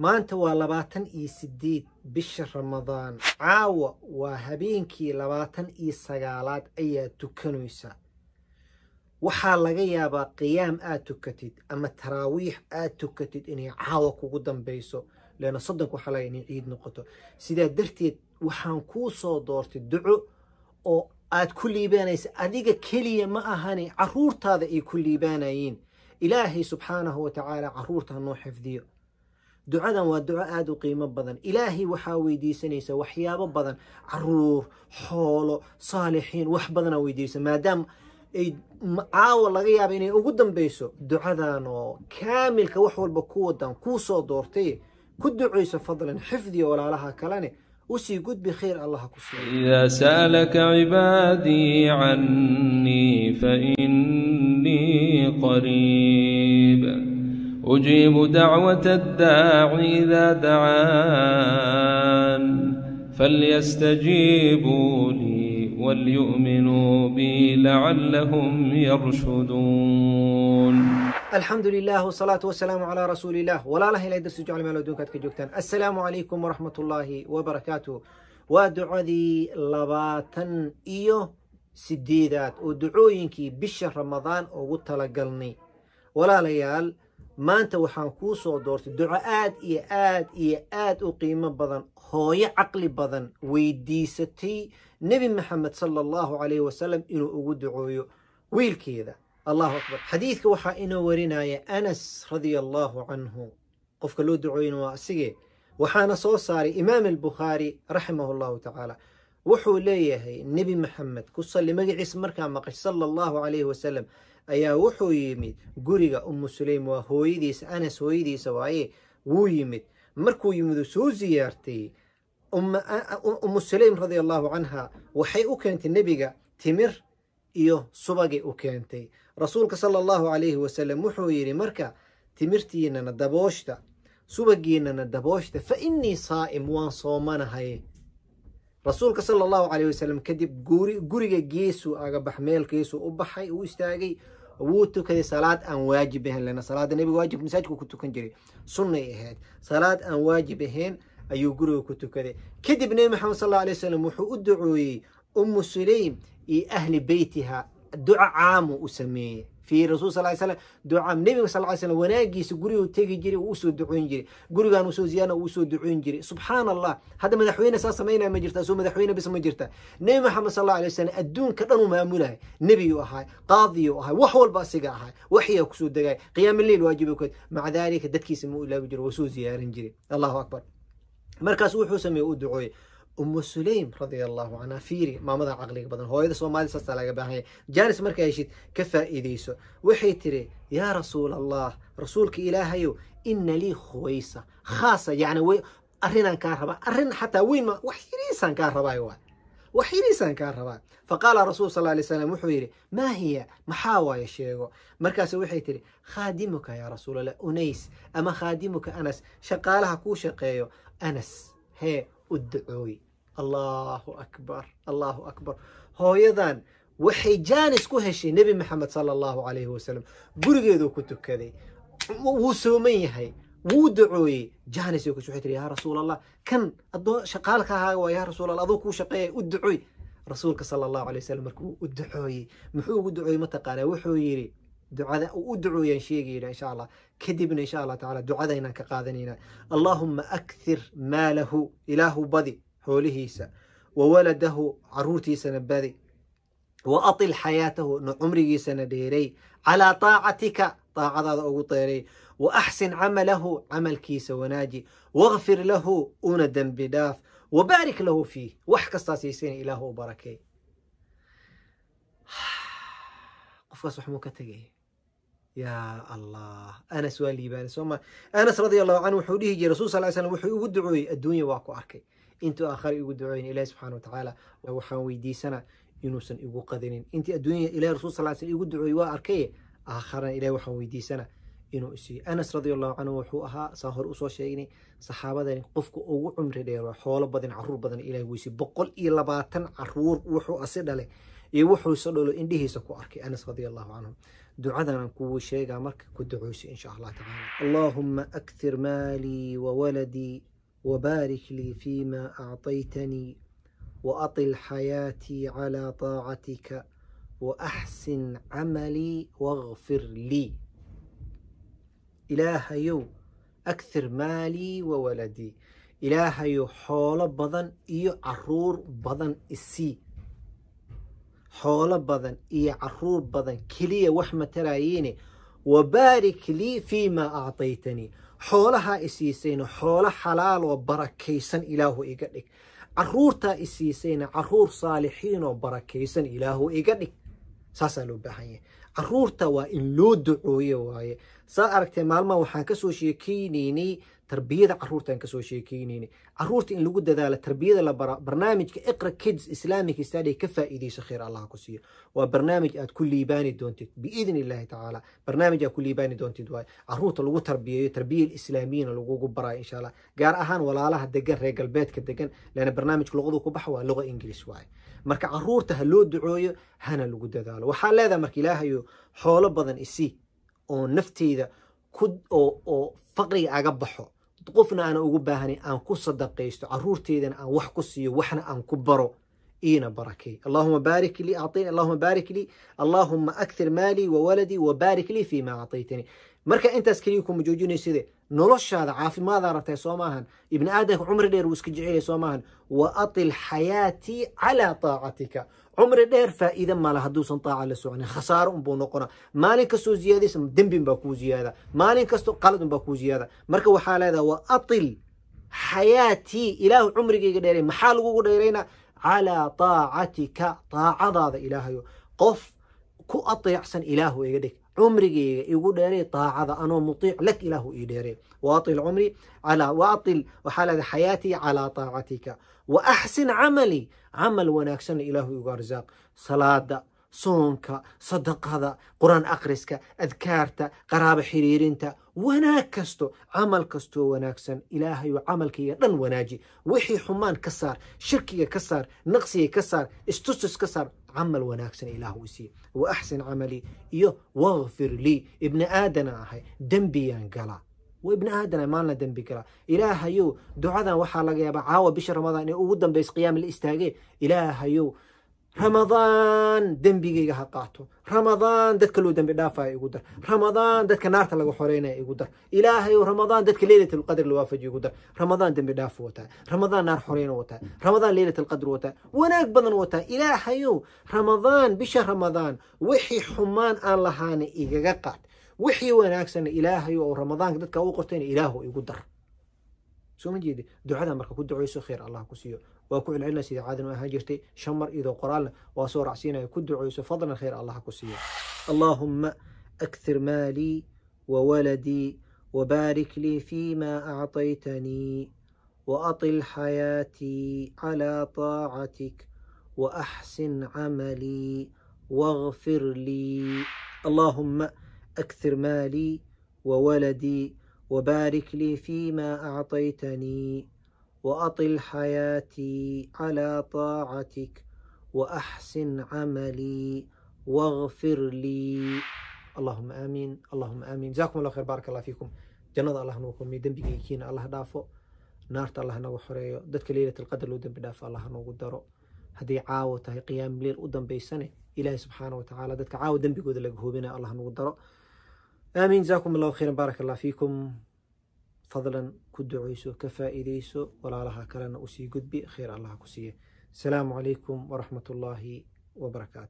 maanta waa labaatan iyo sideed bisha ramadaan caawa waa habeenkii labaatan iyo sagaalaad ayaa tukanaysa waxaa laga yaabaa qiyaam aad tukatid ama taraawiix aad tukatid inay caawa kugu dambayso leana soddonka waxaa laga inay ciid noqoto sidaa darteed waxaan kuu soo doortay duco oo aad ku liibaanaysa adiga keliya ma ahani caruurtaada ay ku liibaanayeen ilaahay subxaanahu wa tacaala caruurta noo xifdiyo ducadan waa duco aada u qiimo badan ilaahay waxaa weydiisanaysa waxyaabo badan caruur xoolo saalixiin wax badanaa weydiisa maadaama ay caawa laga yaaba inay ugu dambeyso ducadan oo kaamilka wax walba ku wadan kuu soo doortay ku ducayso fadlan xifdiga walaalaha kalene usii gudbi khayr allah ku siiyo saalaka cibaadii cannii fainnii innii أجيب دعوة الداعي إذا دعان فليستجيبوا لي وليؤمنوا بي لعلهم يرشدون الحمد لله والصلاة والسلام على رسول الله ولا الله إلا يدرس جعل مالو دونك كجوكتان السلام عليكم ورحمة الله وبركاته ودعوذي لباتن إيو سديدات ودعوينكي بشهر رمضان وقلني ولا ليال maanta waxaan kuu soo doortay duco aad iyo aad iyo aad u qiimo badan hooyo caqli badan weydiisatay nebi maxamed sala allahu calayhi wasalam inuu ugu ducooyo wiilkeeda allahu akbar xadiidka waxaa inoo warinaya anas radia allahu canhu qofka loo ducooyna waa asigee waxaana soo saaray imaam albukhaari raximahu allahu tacaala wuxuu leeyahay nebi maxamed ku salli magaciisa markaa maqash sala allahu calayhi wasalam ayaa wuxuu yimid guriga ummu sulaym waa hooyadiisa anas hooyadiisa waaye wuu yimid markuu yimid suu ziyaartay ummu sulaym radia allaahu canha waxay u keentay nebiga timir iyo subagay u keentay rasuulka sala allahu calayhi wasalam wuxuu yidhi marka timirtiinana dabooshta subagiinana dabooshta fa innii saa'im waan soomanahay rasuulka sala allahu caleyhi wasalam kadib guri guriga geesuu agabax meelkeesuu u baxay uu istaagay wuu tukaday salaad aan waajib ahayn lena salaada nebiga waajib masaajidku ku tukan jiray sunnay ahayd salaad aan waajib ahayn ayuu guriga ku tukaday kadib nebi maxamed sal allahu alay wasalam wuxuu u ducooyey ummu suleym iyo ahli beytiha duco caamu u sameeyey fi rasul sal slam duca nebiga sal ly slam wanaagiisa guriguu tegi jiray uu usoo ducoyn jiray gurigaan usoo ziyaarana uu usoo ducoyn jiray subxaan allah hadda madaxweyne saa samaynaya ma jirta soo madaxweyne bis ma jirta nebi maxamed sal alay slm adduunka dhan uu maamulahay nebiyu ahay qaadiyu ahay wax walba asiga ahay waxyaa kusoo degay qiyaam leil waajiba kood maca daalika dadkiisa muu ilaabi jiro waa soo ziyaarin jiray allahu akbar markaas wuxuu sameeye u ducooye umu sulaym radia allahu canha fiiri maamada caqliga badan hooyada soomaalida saasaa laga baahanya jaanis markaa heshid ka faa'iidayso waxay tiri yaa rasuul allah rasuulka ilaahayow ina lii khuwaysa khaasa yacni arrinaan kaa rabaa arrin xataa weyn ma wax yiriisaan kaa rabaayo waay wax yiriisaan kaa rabaa faqaala rasuul sal alay slam wuxuu yidhi maa hiya maxaa waaye sheego markaas waxay tihi khaadimuka yaa rasuulallah unays ama khaadimuka anas shaqaalaha kuu shaqeeyo anas hee u dacooy الله أكبر الله أكبر هو يدان وحي جانس كو هشي نبي محمد صلى الله عليه وسلم ذو كنتو كذي وسومي هاي ودعوي جانس يوكس وحيت يا رسول الله كان أدو شقالك هاي يا رسول الله أدوكو شقي ودعوي رسولك صلى الله عليه وسلم ودعوي محو ودعوي متقانا وحو يري دعاء ودعو شيخي إن شاء الله كذبنا إن شاء الله تعالى دعاء كقاذنينا اللهم أكثر ماله إله بضي xoolihiisa wa waladahu caruurtiisana badi wa atil xayaatahu na cumrigiisana dheeray calaa taacatika daacadaada ugu deeray wa axsin camalahu camalkiisa wanaaji wakfir lahu una dembi dhaaf wa baarik lahu fiih wax kastaa siisayna ilaah u barakey qofkaas wax ka tegay yaa allah anas waa liibaanay sooma anas radia allahu canhu wuxuu dhihi jiray rasul sal ly slam wuxuu ugu ducooyey adduunya waa ku arkay intuu aakhare igu duceyn ilaahi subxaana watacaala waxaan weydiisana inuusan igu qadinin intii adduunya ilahi rasul sal sl igu duceey waa arkaye aakharana ilahi waxaan weydiisana inuu isiiyo anas radia allahu canhu wuxuu ahaa saan hore usoo sheegnay saxaabadani qofka ugu cumri dheero xoolo badan caruur badan ilaah weyse boqol iyo labaatan caruur wuxuu asi dhalay iyo wuxuuse dholo indhihiisa ku arkay anas radia allahu canhu ducadanan kuwuu sheegaa marka ku duceyso insha allah tacaala allaahuma akthir maalii wawaladii وبارك لي فيما أعطيتني وأطل حياتي على طاعتك وأحسن عملي واغفر لي إلهيو أكثر مالي وولدي إلهيو حول بضن إيو عرور بضن إسي حول بضن إيو عرور بضن كلية وحمة تراييني وبارك لي فيما أعطيتني xoolahaa isiisayna xoolo xalaal oo barakaysan ilaahu iga dhig caruurtaa isiisayna caruur saalixiin oo barakaysan ilaahu iga dhig saasaa loo baahan yahay caruurta waa in loo ducooye waaye saa aragtee maalmaa waxaan kasoo sheekeyneynay tarbiyada caruurtaan kasoo sheekeyneynay caruurta in lagu dadaalo tarbiyada la baraa barnaamijka iqra kids islamic study ka faa'iidayso khayr allah ku siiyo waa barnaamij aad ku liibaani doontid biidn illaahi tacaala barnaamij aad ku liibaani doontid waaye caruurta lagu tarbiyeeyo tarbiya islaamiyana lagugu baraayo insha allah gaar ahaan walaalaha degan reer galbeedka degan leana barnaamijka luqadu ku bax waa luqa ingiliis waaye marka caruurta ha loo ducooyo hana lagu dadaalo waxaa leedaha marka ilaahayo xoolo badan isi oo nafteeda oo faqriga aga baxo qofna aana ugu baahanay aan ku sadaqaysto caruurteedana aan wax ku siiyo waxna aan ku baro إينا بركي اللهم بارك لي أعطيني اللهم بارك لي اللهم أكثر مالي وولدي وبارك لي فيما أعطيتني marka intaas keliya kuma joojinayside noloshaada caafimaada rabtay soo maahan ibni aadamka cumri dheer wuu iska jecelya soo maahan wa atil xayaatii calaa taacatika cumri dheer faa'iida mala hadduusan taaca la socnin khasaaro unbuu noqona maalin kastoo ziyaadaysa dembin baa kuu ziyaada maalin kastoo qalad baa kuu ziyaada marka waxaa leedaha wa atil xayaatii ilaahu cumrigayga dheeray maxaa lagugu dheereyna calaa taacatika taacadaada ilaahayo qof ku ateecsan ilaahu iga dhig cumrigeyga igu dheeree taacada anoo mutiic lak ilaahu ii dheeree waail cumri waail waxaa lada xayaatii calaa taacatika wa axsin camali camal wanaagsanna ilaahu igu arsaaq salaada soonka sadaqada qur-aan akhriska adkaarta qaraabo xiriirinta wanaag kasto camal kastoo wanaagsan ilaahayu camalkayga dhan wanaaji wixii xumaan ka saar shirkiga ka saar naqsiga ka saar istustus ka saar عمل وناكسن إله وسي وأحسن عملي يو واغفر لي ابن آدنا هاي ahay dembiyaan وابن وابن ادم مالنا دنبي كلا الهيو دعاء وحا لغا يابا عاوا بشر رمضان يو ودن بيس قيام إله الهيو ramadaan dembigayga ha qaato ramadaan dadka loo dembi dhaafaya igu dar ramadaan dadka naarta laga xoreynaya igu dar ilaahayow ramadaan dadka leylat alqadr la waafaji igu dar ramadaan dembi dhaaf wataa ramadaan naar xoreyna wataa ramadaan leylat alqadr wataa wanaag badan wataa ilaahayow ramadaan bisha ramadaan wixii xumaan aan lahaana igaga qaad wixii wanaagsanna ilaahayo oo ramadaanka dadka u qortayna ilaahu igu dar سو مجيد دعاءنا مركب كود دعوي خير الله كسيو وأكون العلنا سيد عادنا هاجرتي شمر إذا قرال وصور عسينا كود دعوي فضلا خير الله كسيو اللهم أكثر مالي وولدي وبارك لي فيما أعطيتني وأطل حياتي على طاعتك وأحسن عملي واغفر لي اللهم أكثر مالي وولدي وبارك لي فيما اعطيتني واطل حياتي على طاعتك واحسن عملي واغفر لي اللهم امين اللهم امين جزاكم الله خير بارك الله فيكم جنات الله نوكم ميدن بيكين الله دافو نارت الله نو خريو ددك ليله القدر لو دنب دافو الله نو درو هدي عاوته قيام ليل ودن بيسنه الى سبحانه وتعالى ددك عاود دنبي قود لغوبنا الله نو درو aamiin jasakum allahu khayran baarak allah fiikum fadlan ku ducayso ka faa'iidayso walaalaha kalena usii gudbi khayr allah ku siiya asalaamu calaykum waraxmat ullaahi wabarakaatu